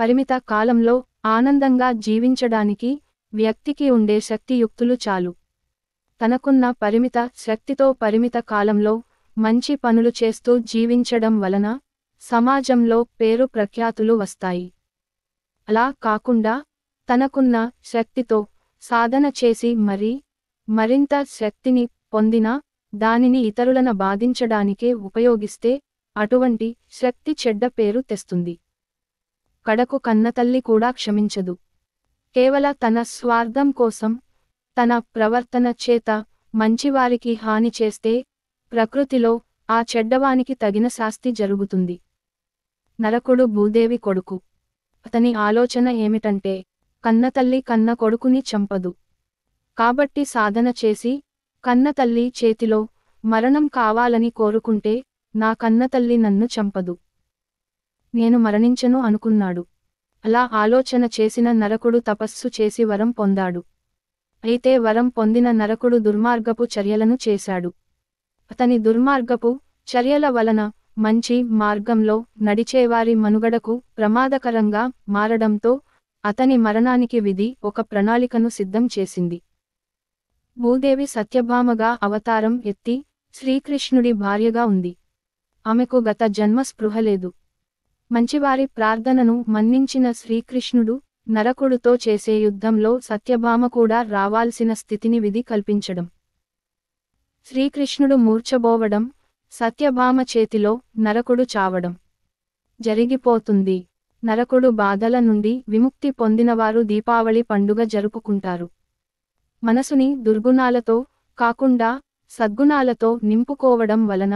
పరిమిత కాలంలో ఆనందంగా జీవించడానికి వ్యక్తికి ఉండే శక్తియుక్తులు చాలు తనకున్న పరిమిత శక్తితో పరిమిత కాలంలో మంచి పనులు చేస్తూ జీవించడం వలన సమాజంలో పేరు ప్రఖ్యాతులు వస్తాయి అలా కాకుండా తనకున్న శక్తితో సాధన చేసి మరీ మరింత శక్తిని పొందినా దానిని ఇతరులను బాధించడానికే ఉపయోగిస్తే అటువంటి శక్తి చెడ్డ పేరు తెస్తుంది కడకు కన్నతల్లి కూడా క్షమించదు కేవల తన స్వార్థం కోసం తన ప్రవర్తన చేత మంచివారికి హాని చేస్తే ప్రకృతిలో ఆ చెడ్డవానికి తగిన శాస్తి జరుగుతుంది నరకుడు భూదేవి కొడుకు అతని ఆలోచన ఏమిటంటే కన్నతల్లి కన్న కొడుకుని చంపదు కాబట్టి సాధన చేసి కన్నతల్లి చేతిలో మరణం కావాలని కోరుకుంటే నా కన్నతల్లి నన్ను చంపదు నేను మరణించను అనుకున్నాడు అలా ఆలోచన చేసిన నరకుడు తపస్సు చేసి వరం పొందాడు అయితే వరం పొందిన నరకుడు దుర్మార్గపు చర్యలను చేశాడు అతని దుర్మార్గపు చర్యల వలన మంచి మార్గంలో నడిచేవారి మనుగడకు ప్రమాదకరంగా మారడంతో అతని మరణానికి విధి ఒక ప్రణాళికను సిద్ధం చేసింది భూదేవి సత్యభామగా అవతారం ఎత్తి శ్రీకృష్ణుడి భార్యగా ఉంది ఆమెకు గత జన్మ స్పృహ లేదు మంచివారి ప్రార్థనను మన్నించిన శ్రీకృష్ణుడు నరకుడుతో చేసే యుద్ధంలో సత్యభామ కూడా రావాల్సిన స్థితిని విధి కల్పించడం శ్రీకృష్ణుడు మూర్చబోవడం సత్యభామ చేతిలో నరకుడు చావడం జరిగిపోతుంది నరకుడు బాధల నుండి విముక్తి పొందినవారు దీపావళి పండుగ జరుపుకుంటారు మనసుని దుర్గుణాలతో కాకుండా సద్గుణాలతో నింపుకోవడం వలన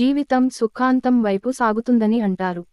జీవితం సుఖాంతం వైపు సాగుతుందని అంటారు